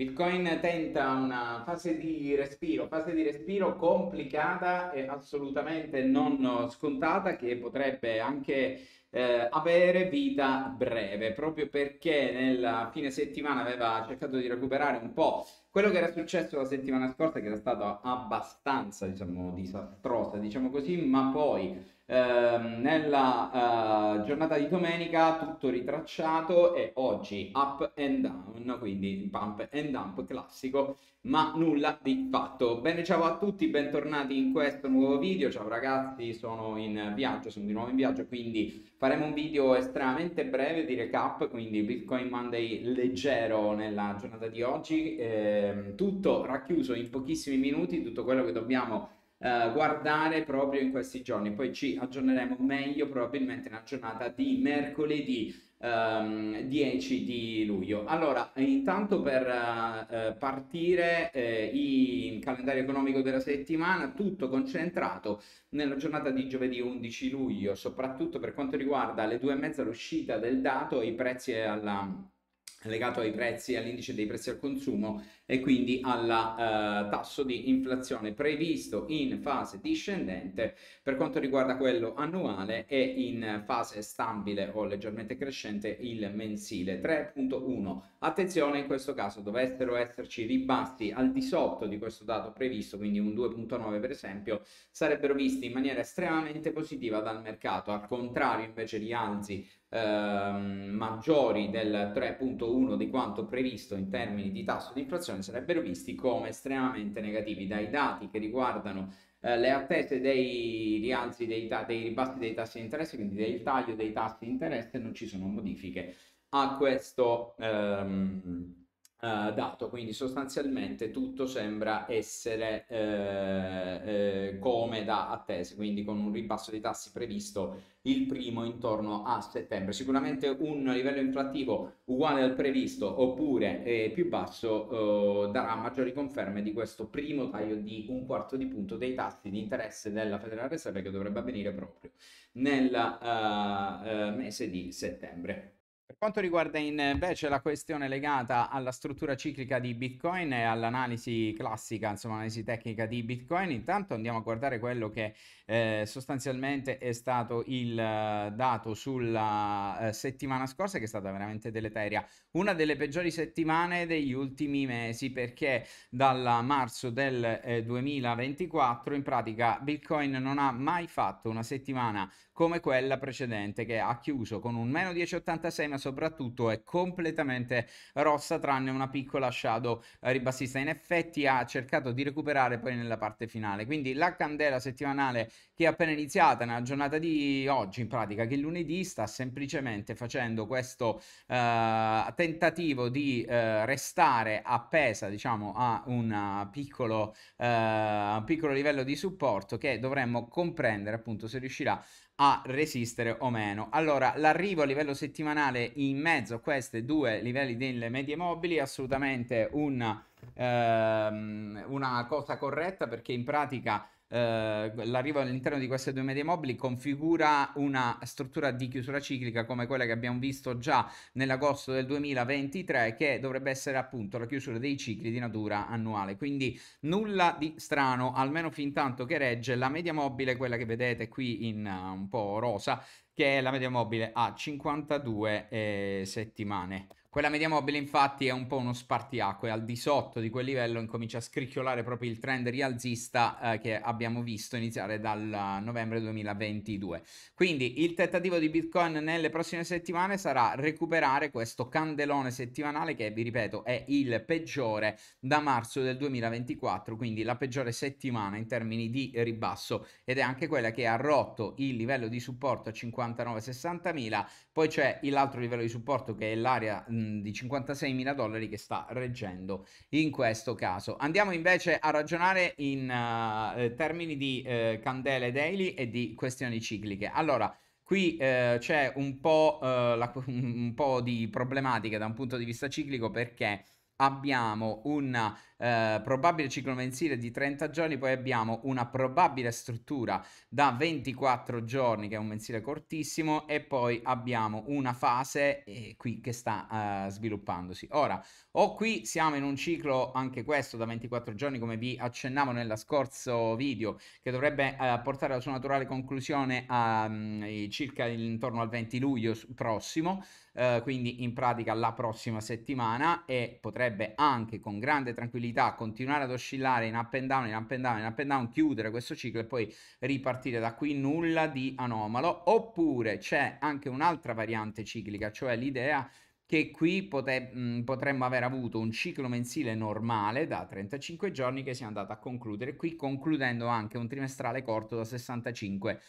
Bitcoin tenta una fase di respiro, fase di respiro complicata e assolutamente non scontata che potrebbe anche eh, avere vita breve, proprio perché nella fine settimana aveva cercato di recuperare un po' quello che era successo la settimana scorsa che era stata abbastanza diciamo disastrosa, diciamo così, ma poi Ehm, nella uh, giornata di domenica tutto ritracciato e oggi up and down, quindi pump and dump classico, ma nulla di fatto. Bene, ciao a tutti, bentornati in questo nuovo video. Ciao ragazzi, sono in viaggio, sono di nuovo in viaggio, quindi faremo un video estremamente breve di recap, quindi Bitcoin Monday leggero nella giornata di oggi, eh, tutto racchiuso in pochissimi minuti, tutto quello che dobbiamo eh, guardare proprio in questi giorni. Poi ci aggiorneremo meglio probabilmente nella giornata di mercoledì. Um, ehm, 10 di luglio. Allora, intanto per uh, partire eh, il calendario economico della settimana, tutto concentrato nella giornata di giovedì 11 luglio, soprattutto per quanto riguarda le due e mezza l'uscita del dato e i prezzi alla legato ai prezzi, all'indice dei prezzi al consumo e quindi al eh, tasso di inflazione previsto in fase discendente per quanto riguarda quello annuale e in fase stabile o leggermente crescente il mensile 3.1. Attenzione in questo caso dovessero esserci ribassi al di sotto di questo dato previsto, quindi un 2.9 per esempio, sarebbero visti in maniera estremamente positiva dal mercato, al contrario invece di alzi ehm, maggiori del 3.1 di quanto previsto in termini di tasso di inflazione sarebbero visti come estremamente negativi dai dati che riguardano eh, le attese dei rialzi dei, ta- dei ribassi dei tassi di interesse, quindi del taglio dei tassi di interesse, non ci sono modifiche a questo ehm, Uh, dato, quindi sostanzialmente tutto sembra essere eh, eh, come da attese, quindi con un ribasso dei tassi previsto il primo intorno a settembre. Sicuramente un livello inflattivo uguale al previsto oppure eh, più basso oh, darà maggiori conferme di questo primo taglio di un quarto di punto dei tassi di interesse della Federal Reserve che dovrebbe avvenire proprio nel eh, eh, mese di settembre. Per quanto riguarda invece la questione legata alla struttura ciclica di Bitcoin e all'analisi classica, insomma analisi tecnica di Bitcoin, intanto andiamo a guardare quello che eh, sostanzialmente è stato il eh, dato sulla eh, settimana scorsa che è stata veramente deleteria, una delle peggiori settimane degli ultimi mesi perché dal marzo del eh, 2024 in pratica Bitcoin non ha mai fatto una settimana come quella precedente che ha chiuso con un meno 10,86 ma soprattutto è completamente rossa tranne una piccola shadow eh, ribassista in effetti ha cercato di recuperare poi nella parte finale quindi la candela settimanale che è appena iniziata nella giornata di oggi in pratica che lunedì sta semplicemente facendo questo eh, tentativo di eh, restare appesa diciamo a un piccolo, eh, piccolo livello di supporto che dovremmo comprendere appunto se riuscirà a resistere o meno. Allora, l'arrivo a livello settimanale in mezzo a questi due livelli delle medie mobili è assolutamente una, ehm, una cosa corretta perché in pratica eh, l'arrivo all'interno di queste due medie mobili configura una struttura di chiusura ciclica come quella che abbiamo visto già nell'agosto del 2023 che dovrebbe essere appunto la chiusura dei cicli di natura annuale quindi nulla di strano almeno fin tanto che regge la media mobile quella che vedete qui in uh, un po' rosa che è la media mobile a 52 eh, settimane quella media mobile infatti è un po' uno spartiacque, al di sotto di quel livello incomincia a scricchiolare proprio il trend rialzista eh, che abbiamo visto iniziare dal novembre 2022. Quindi il tentativo di Bitcoin nelle prossime settimane sarà recuperare questo candelone settimanale che vi ripeto è il peggiore da marzo del 2024, quindi la peggiore settimana in termini di ribasso ed è anche quella che ha rotto il livello di supporto a 59-60 mila, poi c'è l'altro livello di supporto che è l'area di 56 mila dollari che sta reggendo in questo caso. Andiamo invece a ragionare in uh, termini di uh, candele daily e di questioni cicliche. Allora, Qui eh, c'è un po', eh, la, un po', di problematica da un punto di vista ciclico perché abbiamo una eh, probabile ciclo mensile di 30 giorni, poi abbiamo una probabile struttura da 24 giorni, che è un mensile cortissimo, e poi abbiamo una fase eh, qui che sta eh, sviluppandosi. Ora, o qui siamo in un ciclo, anche questo, da 24 giorni, come vi accennavo nella scorso video, che dovrebbe eh, portare alla sua naturale conclusione a, ehm, mh, circa intorno al 20 luglio prossimo, eh, quindi in pratica la prossima settimana, e potrebbe anche con grande tranquillità possibilità, continuare ad oscillare in up and down, in up and down, in up and down, chiudere questo ciclo e poi ripartire da qui, nulla di anomalo. Oppure c'è anche un'altra variante ciclica, cioè l'idea che qui pote- potremmo aver avuto un ciclo mensile normale da 35 giorni che sia andato a concludere qui, concludendo anche un trimestrale corto da 65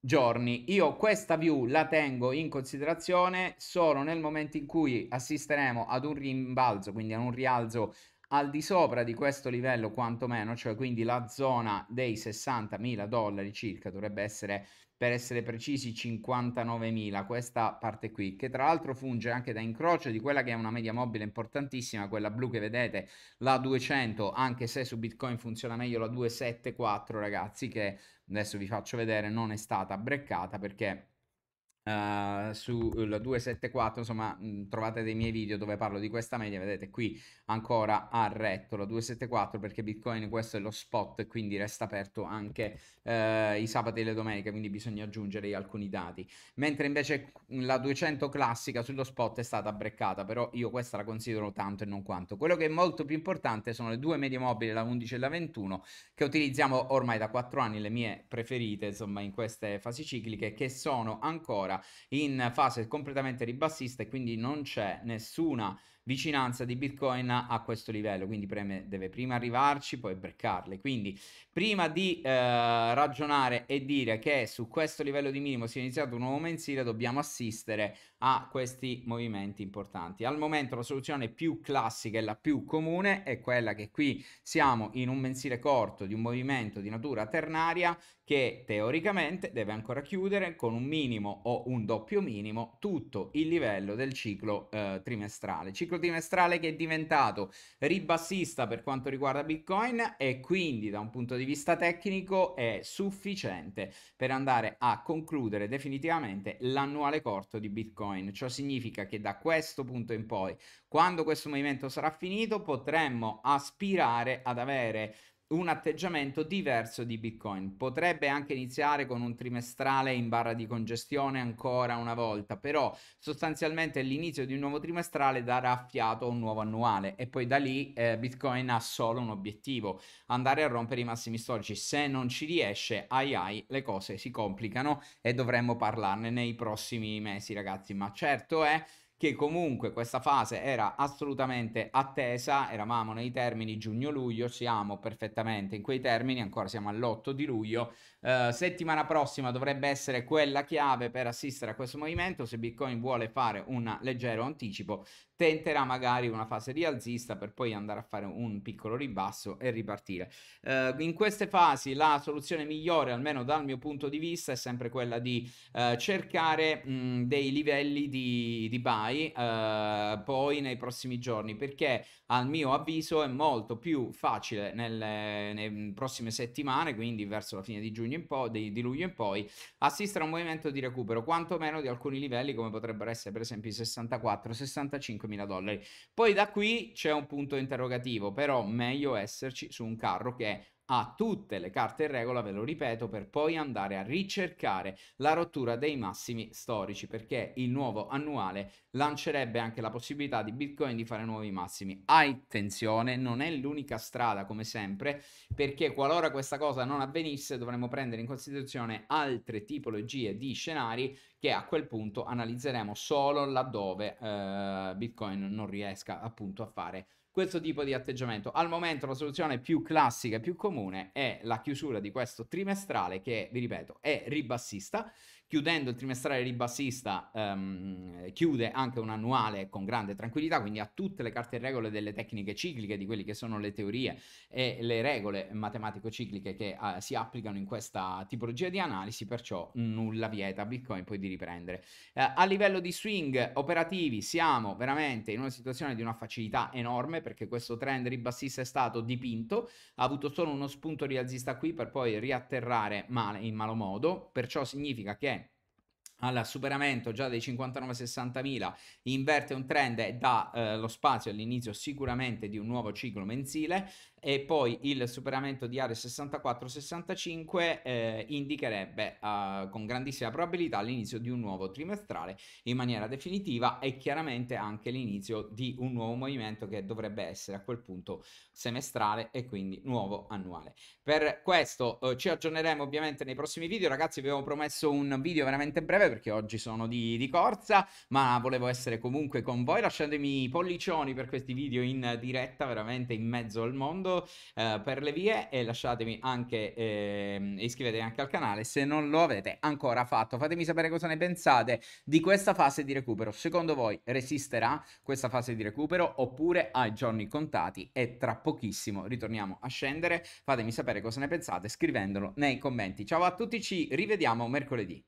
giorni. Io questa view la tengo in considerazione solo nel momento in cui assisteremo ad un rimbalzo, quindi a un rialzo al di sopra di questo livello quantomeno, cioè quindi la zona dei 60.000 dollari circa, dovrebbe essere per essere precisi 59.000, questa parte qui, che tra l'altro funge anche da incrocio di quella che è una media mobile importantissima, quella blu che vedete, la 200, anche se su Bitcoin funziona meglio la 274 ragazzi, che adesso vi faccio vedere non è stata breccata perché uh, sulla 274, insomma mm, trovate dei miei video dove parlo di questa media, vedete qui ancora ha retto la 274 perché Bitcoin questo è lo spot, quindi resta aperto anche uh, i sabati e le domeniche, quindi bisogna aggiungere alcuni dati. Mentre invece la 200 classica sullo spot è stata breccata, però io questa la considero tanto e non quanto. Quello che è molto più importante sono le due medie mobili, la 11 e la 21, che utilizziamo ormai da 4 anni, le mie preferite, insomma, in queste fasi cicliche, che sono ancora in fase completamente ribassista e quindi non c'è nessuna vicinanza di Bitcoin a questo livello, quindi preme, deve prima arrivarci, poi breccarle. Quindi prima di eh, ragionare e dire che su questo livello di minimo si è iniziato un nuovo mensile, dobbiamo assistere a questi movimenti importanti. Al momento la soluzione più classica e la più comune è quella che qui siamo in un mensile corto di un movimento di natura ternaria che teoricamente deve ancora chiudere con un minimo o un doppio minimo tutto il livello del ciclo eh, trimestrale. Ciclo ciclo trimestrale che è diventato ribassista per quanto riguarda Bitcoin e quindi da un punto di vista tecnico è sufficiente per andare a concludere definitivamente l'annuale corto di Bitcoin. Ciò significa che da questo punto in poi, quando questo movimento sarà finito, potremmo aspirare ad avere un atteggiamento diverso di Bitcoin. Potrebbe anche iniziare con un trimestrale in barra di congestione ancora una volta, però sostanzialmente l'inizio di un nuovo trimestrale darà fiato a un nuovo annuale e poi da lì eh, Bitcoin ha solo un obiettivo, andare a rompere i massimi storici. Se non ci riesce, ai ai, le cose si complicano e dovremmo parlarne nei prossimi mesi, ragazzi, ma certo è che comunque questa fase era assolutamente attesa, eravamo nei termini giugno-luglio, siamo perfettamente in quei termini, ancora siamo all'8 di luglio, eh, settimana prossima dovrebbe essere quella chiave per assistere a questo movimento. Se Bitcoin vuole fare un leggero anticipo, tenterà magari una fase rialzista per poi andare a fare un piccolo ribasso e ripartire. Uh, in queste fasi la soluzione migliore, almeno dal mio punto di vista, è sempre quella di uh, cercare mh, mm, dei livelli di, di buy poi nei prossimi giorni perché al mio avviso è molto più facile nelle, nelle prossime settimane, quindi verso la fine di giugno giugno in po', di, di luglio in poi, assistere a un movimento di recupero, quantomeno di alcuni livelli come potrebbero essere per esempio i 64-65 mila dollari. Poi da qui c'è un punto interrogativo, però meglio esserci su un carro che è ha tutte le carte in regola, ve lo ripeto, per poi andare a ricercare la rottura dei massimi storici, perché il nuovo annuale lancerebbe anche la possibilità di Bitcoin di fare nuovi massimi. Attenzione, non è l'unica strada, come sempre, perché qualora questa cosa non avvenisse, dovremmo prendere in considerazione altre tipologie di scenari che a quel punto analizzeremo solo laddove eh, Bitcoin non riesca appunto a fare questo tipo di atteggiamento. Al momento la soluzione più classica e più comune è la chiusura di questo trimestrale che, vi ripeto, è ribassista chiudendo il trimestrale ribassista ehm, chiude anche un annuale con grande tranquillità, quindi ha tutte le carte e regole delle tecniche cicliche, di quelle che sono le teorie e le regole matematico-cicliche che eh, si applicano in questa tipologia di analisi, perciò nulla vieta a Bitcoin poi di riprendere. Eh, a livello di swing operativi siamo veramente in una situazione di una facilità enorme perché questo trend ribassista è stato dipinto, ha avuto solo uno spunto rialzista qui per poi riatterrare male, in malo modo, perciò significa che al superamento già dei 59-60.000 inverte un trend e dà eh, lo spazio all'inizio sicuramente di un nuovo ciclo mensile e poi il superamento di area 64-65 eh, indicherebbe eh, con grandissima probabilità l'inizio di un nuovo trimestrale in maniera definitiva e chiaramente anche l'inizio di un nuovo movimento che dovrebbe essere a quel punto semestrale e quindi nuovo annuale. Per questo eh, ci aggiorneremo ovviamente nei prossimi video ragazzi vi avevo promesso un video veramente breve perché oggi sono di, di, corsa, ma volevo essere comunque con voi, lasciatemi i pollicioni per questi video in diretta, veramente in mezzo al mondo, eh, per le vie e lasciatemi anche, eh, iscrivetevi anche al canale se non lo avete ancora fatto, fatemi sapere cosa ne pensate di questa fase di recupero, secondo voi resisterà questa fase di recupero oppure ai giorni contati e tra pochissimo ritorniamo a scendere, fatemi sapere cosa ne pensate scrivendolo nei commenti. Ciao a tutti, ci rivediamo mercoledì.